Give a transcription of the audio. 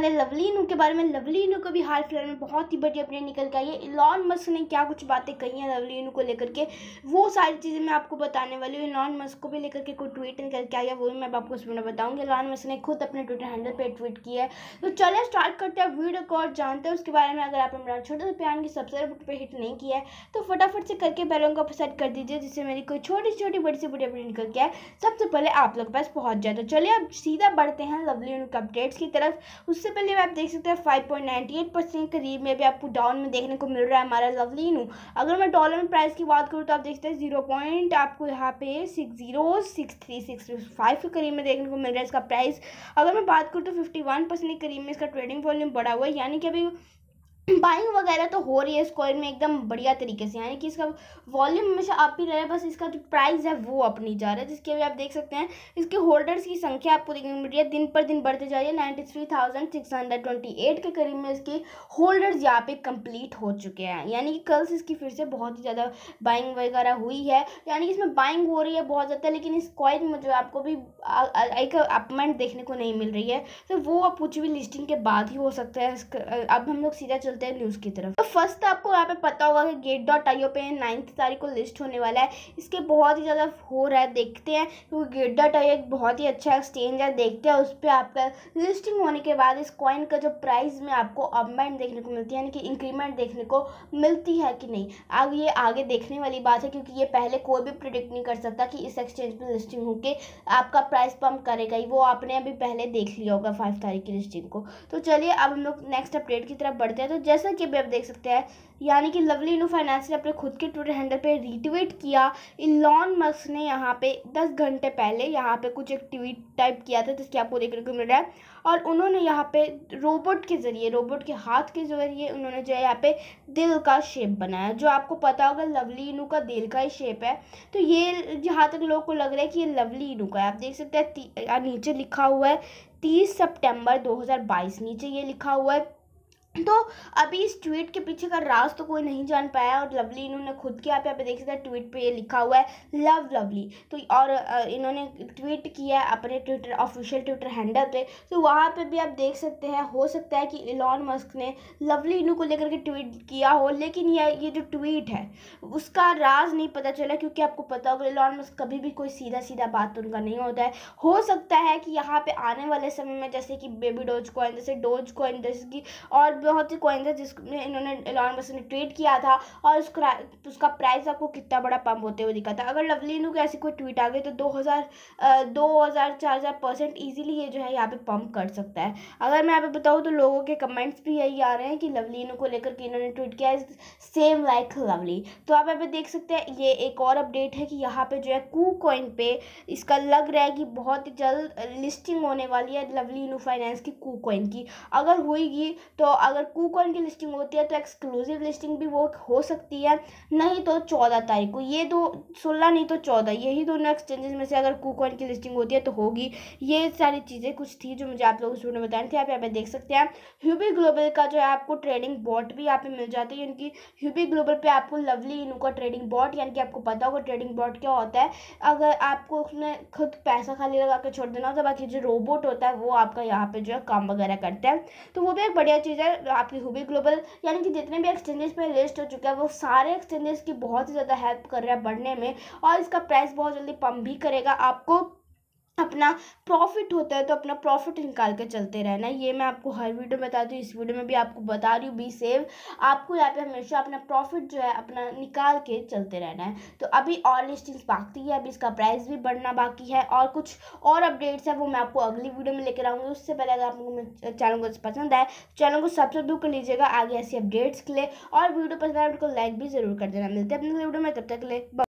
वाले लवली इनू के बारे में लवली इनू को भी हाल फिलहाल में बहुत ही बड़ी अपडेट निकल के आई है इलॉन मस्क ने क्या कुछ बातें कही हैं लवली इनू को लेकर के वो सारी चीज़ें मैं आपको बताने वाली हूँ इलॉन मस्क को भी लेकर के कोई ट्वीट निकल के आया वो भी मैं आपको उस बताऊँगी इलॉन मस्क ने खुद अपने ट्विटर हैंडल पर ट्वीट किया है तो चले स्टार्ट करते हैं वीडियो को और जानते हैं उसके बारे में अगर आपने मेरा छोटे से प्यार की सब्सक्राइब पर हिट नहीं किया है तो फटाफट से करके बैलों को सेट कर दीजिए जिससे मेरी कोई छोटी छोटी बड़ी सी बड़ी अपडेट निकल के आए सबसे पहले आप लोग पास पहुँच जाए तो चलिए अब सीधा बढ़ते हैं लवली के अपडेट्स की तरफ उससे सबसे पहले आप देख सकते हैं five point ninety eight percent करीब में भी आपको डाउन में देखने को मिल रहा है हमारा लवली नू अगर मैं डॉलर में प्राइस की बात करूँ तो आप देखते हैं जीरो पॉइंट आपको यहाँ पे six zero six three six five के करीब में देखने को मिल रहा है इसका प्राइस अगर मैं बात करूँ तो फिफ्टी वन परसेंट के करीब में इसका ट्रेडिंग वॉल्यूम बढ़ा हुआ है यानी कि अभी बाइंग वगैरह तो हो रही है इस कॉइन में एकदम बढ़िया तरीके से यानी कि इसका वॉल्यूम हमेशा आप ही रहा है बस इसका जो प्राइस है वो अप नहीं जा रहा है जिसके भी आप देख सकते हैं इसके होल्डर्स की संख्या आपको देखने को मिल रही है दिन पर दिन बढ़ते जा रही है ninety three thousand six hundred twenty eight के करीब में इसके होल्डर्स यहाँ पे कंप्लीट हो चुके हैं यानी कि कल से इसकी फिर से बहुत ही ज़्यादा बाइंग वगैरह हुई है यानी कि इसमें बाइंग हो रही है बहुत ज़्यादा लेकिन इस कॉइन में जो आपको भी एक अपमेंट देखने को नहीं मिल रही है तो वो आप कुछ भी लिस्टिंग के बाद ही हो सकता है अब हम लोग सीधा चलते हैं न्यूज़ की तरफ तो फर्स्ट आपको यहाँ पे पता होगा कि गेट डॉट आईओ पे नाइन्थ तारीख को लिस्ट होने वाला है इसके बहुत ही ज़्यादा हो रहा है देखते हैं क्योंकि गेट डॉट आईओ एक बहुत ही अच्छा एक्सचेंज है देखते हैं उस पर आपका लिस्टिंग होने के बाद इस कॉइन का जो प्राइस में आपको अपमेंट देखने को मिलती है यानी कि इंक्रीमेंट देखने को मिलती है कि नहीं अब ये आगे देखने वाली बात है क्योंकि ये पहले कोई भी प्रिडिक्ट नहीं कर सकता कि इस एक्सचेंज पर लिस्टिंग होकर आपका प्राइस पम्प करेगा ही वो आपने अभी पहले देख लिया होगा फाइव तारीख की लिस्टिंग को तो चलिए अब हम लोग नेक्स्ट अपडेट की तरफ बढ़ते हैं तो जैसा कि अभी आप देख सकते हैं यानी कि लवली इनू फाइनेंस ने अपने खुद के ट्विटर हैंडल पे रीट्वीट किया इलॉन मस्क ने यहाँ पे दस घंटे पहले यहाँ पे कुछ एक ट्वीट टाइप किया था जिसके आपको देखने को मिल रहा है और उन्होंने यहाँ पे रोबोट के ज़रिए रोबोट के हाथ के ज़रिए उन्होंने जो है यहाँ पे दिल का शेप बनाया जो आपको पता होगा लवली इनू का दिल का ही शेप है तो ये जहाँ तक लोगों को लग रहा है कि ये लवली इनू का है आप देख सकते हैं नीचे लिखा हुआ है तीस सेप्टेम्बर दो नीचे ये लिखा हुआ है तो अभी इस ट्वीट के पीछे का राज तो कोई नहीं जान पाया और लवली इन्होंने खुद के आप यहाँ पे देख सकते हैं ट्वीट पे ये लिखा हुआ है लव लवली तो और इन्होंने ट्वीट किया है अपने ट्विटर ऑफिशियल ट्विटर हैंडल पे तो वहाँ पे भी आप देख सकते हैं हो सकता है कि इलॉन मस्क ने लवली इनू को लेकर के ट्वीट किया हो लेकिन यह ये जो ट्वीट है उसका राज नहीं पता चला क्योंकि आपको पता होगा इलॉन मस्क कभी भी कोई सीधा सीधा बात तो उनका नहीं होता है हो सकता है कि यहाँ पर आने वाले समय में जैसे कि बेबी डोज कॉइन जैसे डोज कॉइन जैसे कि और बहुत ही कॉइन्स है जिसमें इन्होंने एलॉन मस्क ने ट्वीट किया था और उसका उसका प्राइस आपको कितना बड़ा पम्प होते हुए दिखा था अगर लवली इनू की ऐसी कोई ट्वीट आ गई तो दो हज़ार दो हज़ार चार हज़ार परसेंट ये जो है यहाँ पे पम्प कर सकता है अगर मैं यहाँ पे बताऊँ तो लोगों के कमेंट्स भी यही आ रहे हैं कि लवली इनू को लेकर के इन्होंने ट्वीट किया इज सेम लाइक लवली तो आप यहाँ पे देख सकते हैं ये एक और अपडेट है कि यहाँ पे जो है कू कॉइन पे इसका लग रहा है कि बहुत ही जल्द लिस्टिंग होने वाली है लवली इनू फाइनेंस की कू कॉइन की अगर होएगी तो अगर कूकॉन की लिस्टिंग होती है तो एक्सक्लूसिव लिस्टिंग भी वो हो सकती है नहीं तो चौदह तारीख को ये दो सोलह नहीं तो चौदह यही दोनों एक्सचेंजेस में से अगर कूकॉन की लिस्टिंग होती है तो होगी ये सारी चीज़ें कुछ थी जो मुझे आप लोग इस वीडियो में बताए थी आप यहाँ पे देख सकते हैं ह्यूबी ग्लोबल का जो है आपको ट्रेडिंग बॉट भी यहाँ पर मिल जाती है इनकी ह्यूबी ग्लोबल पर आपको लवली इनू का ट्रेडिंग बॉट यानी कि आपको पता होगा ट्रेडिंग बॉट क्या होता है अगर आपको उसमें खुद पैसा खाली लगा कर छोड़ देना हो तो बाकी जो रोबोट होता है वो आपका यहाँ पर जो है काम वगैरह करता है तो वो भी एक बढ़िया चीज़ है आपकी हुबी ग्लोबल यानी कि जितने भी एक्सचेंजेस पे लिस्ट हो चुका है वो सारे एक्सचेंजेस की बहुत ही ज़्यादा हेल्प कर रहा है बढ़ने में और इसका प्राइस बहुत जल्दी पम्प भी करेगा आपको अपना प्रॉफिट होता है तो अपना प्रॉफिट निकाल के चलते रहना ये मैं आपको हर वीडियो में बताती हूँ इस वीडियो में भी आपको बता रही हूँ बी सेव आपको यहाँ पे हमेशा अपना प्रॉफिट जो है अपना निकाल के चलते रहना है तो अभी और लिस्टिंग्स बाकी है अभी इसका प्राइस भी बढ़ना बाकी है और कुछ और अपडेट्स है वो मैं आपको अगली वीडियो में लेकर आऊँगी उससे पहले अगर को चैनल को पसंद आए चैनल को सब्सक्राइब कर लीजिएगा आगे ऐसी अपडेट्स के लिए और वीडियो पसंद आए उनको लाइक भी जरूर कर देना मिलते हैं अपने वीडियो में तब तक ले